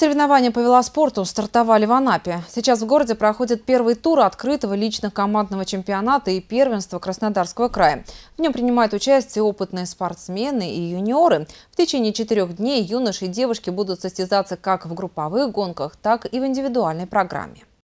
Соревнования по велоспорту стартовали в Анапе. Сейчас в городе проходит первый тур открытого лично-командного чемпионата и первенства Краснодарского края. В нем принимают участие опытные спортсмены и юниоры. В течение четырех дней юноши и девушки будут состязаться как в групповых гонках, так и в индивидуальной программе.